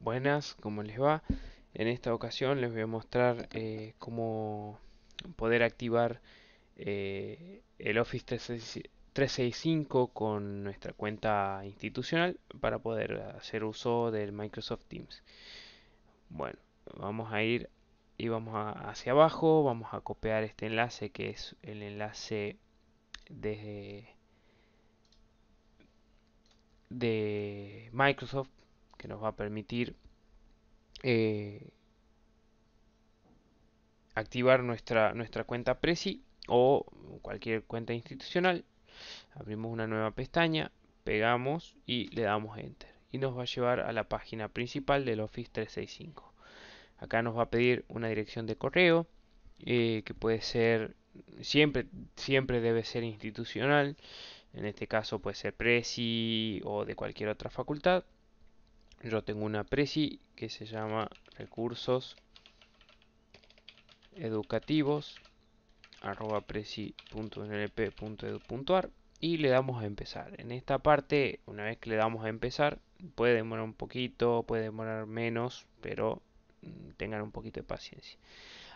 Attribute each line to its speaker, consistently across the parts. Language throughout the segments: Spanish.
Speaker 1: Buenas, ¿cómo les va? En esta ocasión les voy a mostrar eh, cómo poder activar eh, el Office 365 con nuestra cuenta institucional para poder hacer uso del Microsoft Teams. Bueno, vamos a ir y vamos hacia abajo, vamos a copiar este enlace que es el enlace de, Microsoft que nos va a permitir eh, activar nuestra, nuestra cuenta Prezi o cualquier cuenta institucional abrimos una nueva pestaña, pegamos y le damos enter y nos va a llevar a la página principal del Office 365. Acá nos va a pedir una dirección de correo eh, que puede ser siempre siempre debe ser institucional. En este caso puede ser Preci o de cualquier otra facultad. Yo tengo una Preci que se llama recursos educativos y le damos a empezar. En esta parte, una vez que le damos a empezar, puede demorar un poquito, puede demorar menos, pero mm, tengan un poquito de paciencia.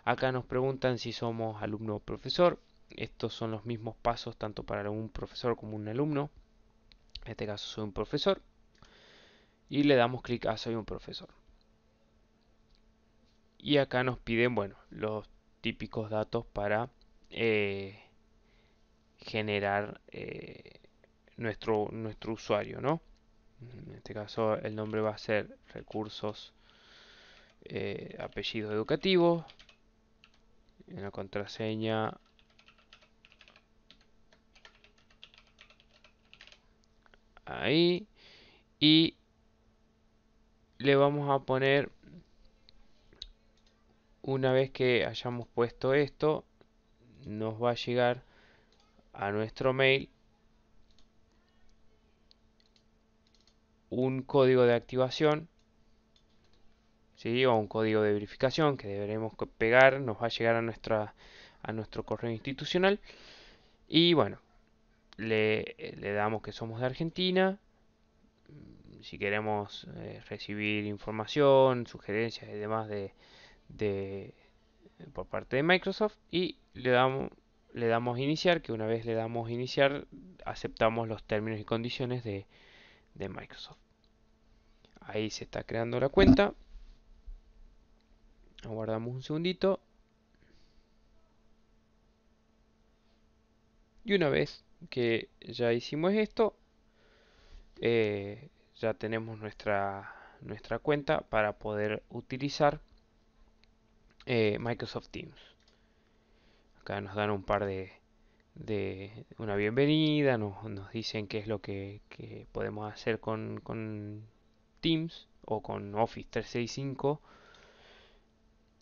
Speaker 1: Acá nos preguntan si somos alumno o profesor. Estos son los mismos pasos tanto para un profesor como un alumno. En este caso soy un profesor. Y le damos clic a soy un profesor. Y acá nos piden, bueno, los típicos datos para eh, generar eh, nuestro, nuestro usuario, ¿no? En este caso el nombre va a ser recursos eh, apellido educativo. la contraseña ahí y le vamos a poner una vez que hayamos puesto esto nos va a llegar a nuestro mail un código de activación ¿sí? o un código de verificación que deberemos pegar, nos va a llegar a, nuestra, a nuestro correo institucional y bueno, le, damos que somos de Argentina, si queremos eh, recibir información, sugerencias y demás de, de, por parte de Microsoft y le damos le damos iniciar, que una vez le damos iniciar, aceptamos los términos y condiciones de, Microsoft. Ahí se está creando la cuenta. Aguardamos un segundito. Y una vez que ya hicimos esto, eh, ya tenemos nuestra, nuestra cuenta para poder utilizar eh, Microsoft Teams nos dan un par de, una bienvenida, nos, dicen qué es lo que, podemos hacer con, Teams o con Office 365.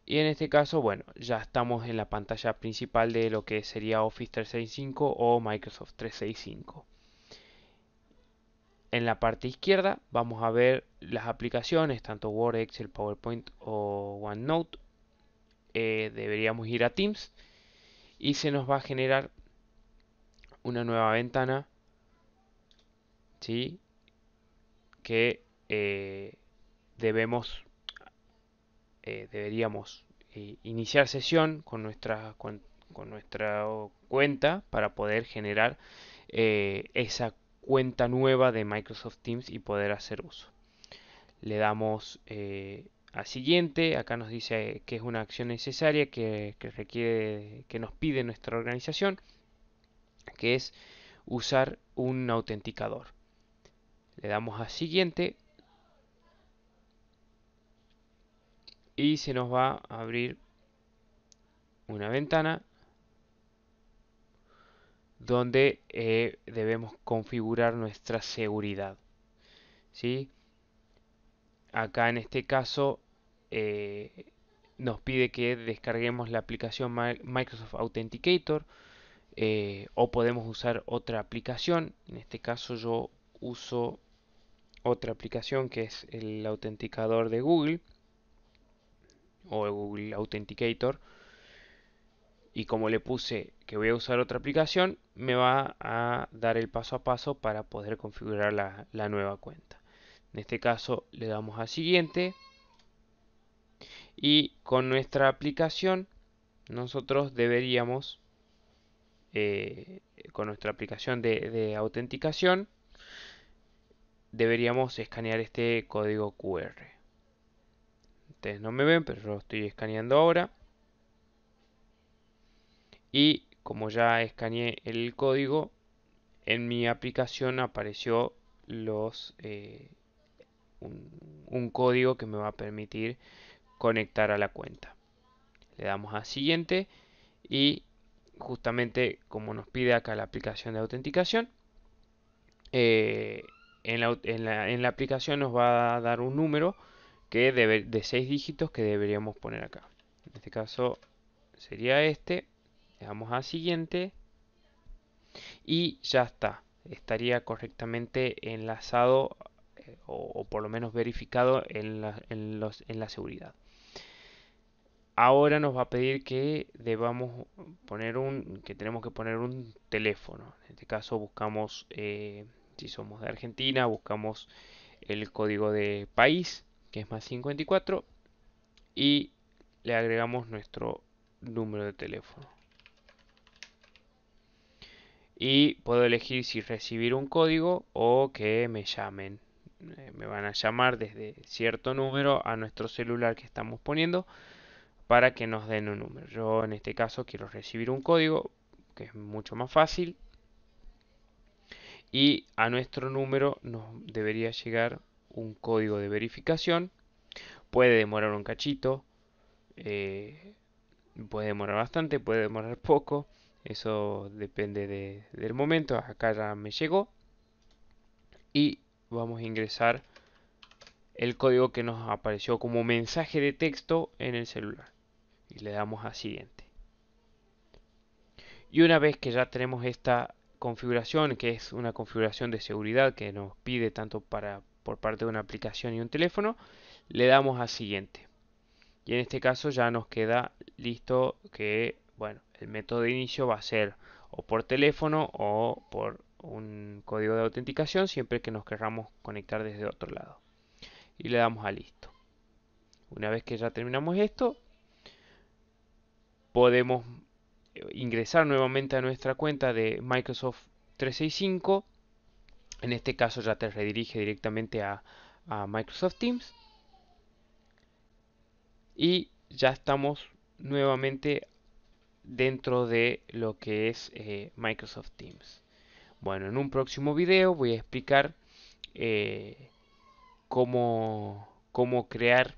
Speaker 1: Y en este caso, bueno, ya estamos en la pantalla principal de lo que sería Office 365 o Microsoft 365. En la parte izquierda vamos a ver las aplicaciones, tanto Word, Excel, PowerPoint o OneNote. Eh, deberíamos ir a Teams y se nos va a generar una nueva ventana ¿sí? que eh, debemos eh, deberíamos eh, iniciar sesión con nuestra con, nuestra cuenta para poder generar esa cuenta nueva de Microsoft Teams y poder hacer uso le damos a siguiente. Acá nos dice que es una acción necesaria que, requiere, que nos pide nuestra organización, que es usar un autenticador. Le damos a siguiente y se nos va a abrir una ventana donde eh, debemos configurar nuestra seguridad. ¿sí? Acá en este caso eh, nos pide que descarguemos la aplicación Microsoft Authenticator eh, o podemos usar otra aplicación. En este caso yo uso otra aplicación que es el autenticador de Google o el Google Authenticator. Y como le puse que voy a usar otra aplicación, me va a dar el paso a paso para poder configurar la nueva cuenta. En este caso le damos a siguiente y con nuestra aplicación nosotros deberíamos eh, con nuestra aplicación de, autenticación deberíamos escanear este código QR ustedes no me ven pero lo estoy escaneando ahora y como ya escaneé el código en mi aplicación apareció los eh, un, un código que me va a permitir conectar a la cuenta. Le damos a siguiente y justamente como nos pide acá la aplicación de autenticación, eh, en, la, aplicación nos va a dar un número que de 6 dígitos que deberíamos poner acá. En este caso sería este. Le damos a siguiente y ya está. Estaría correctamente enlazado eh, o, por lo menos verificado en la seguridad ahora nos va a pedir que debamos poner un que tenemos que poner un teléfono en este caso buscamos eh, si somos de Argentina buscamos el código de país que es más 54 y le agregamos nuestro número de teléfono y puedo elegir si recibir un código o que me llamen eh, me van a llamar desde cierto número a nuestro celular que estamos poniendo para que nos den un número. Yo en este caso quiero recibir un código, que es mucho más fácil. Y a nuestro número nos debería llegar un código de verificación. Puede demorar un cachito, eh, puede demorar bastante, puede demorar poco. Eso depende del momento. Acá ya me llegó. Y vamos a ingresar el código que nos apareció como mensaje de texto en el celular y le damos a siguiente. Y una vez que ya tenemos esta configuración, que es una configuración de seguridad que nos pide tanto para, por parte de una aplicación y un teléfono, le damos a siguiente. Y en este caso ya nos queda listo que, bueno, el método de inicio va a ser o por teléfono o por un código de autenticación siempre que nos querramos conectar desde otro lado. Y le damos a listo. Una vez que ya terminamos esto, podemos eh, ingresar nuevamente a nuestra cuenta de Microsoft 365. En este caso ya te redirige directamente a, Microsoft Teams. Y ya estamos nuevamente dentro de lo que es eh, Microsoft Teams. Bueno, en un próximo video voy a explicar eh, cómo, cómo crear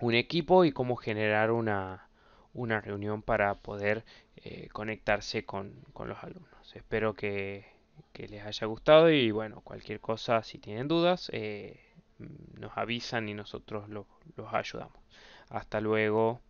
Speaker 1: un equipo y cómo generar una, una reunión para poder eh, conectarse con, los alumnos. Espero que, les haya gustado y bueno, cualquier cosa, si tienen dudas, eh, nos avisan y nosotros los ayudamos. Hasta luego.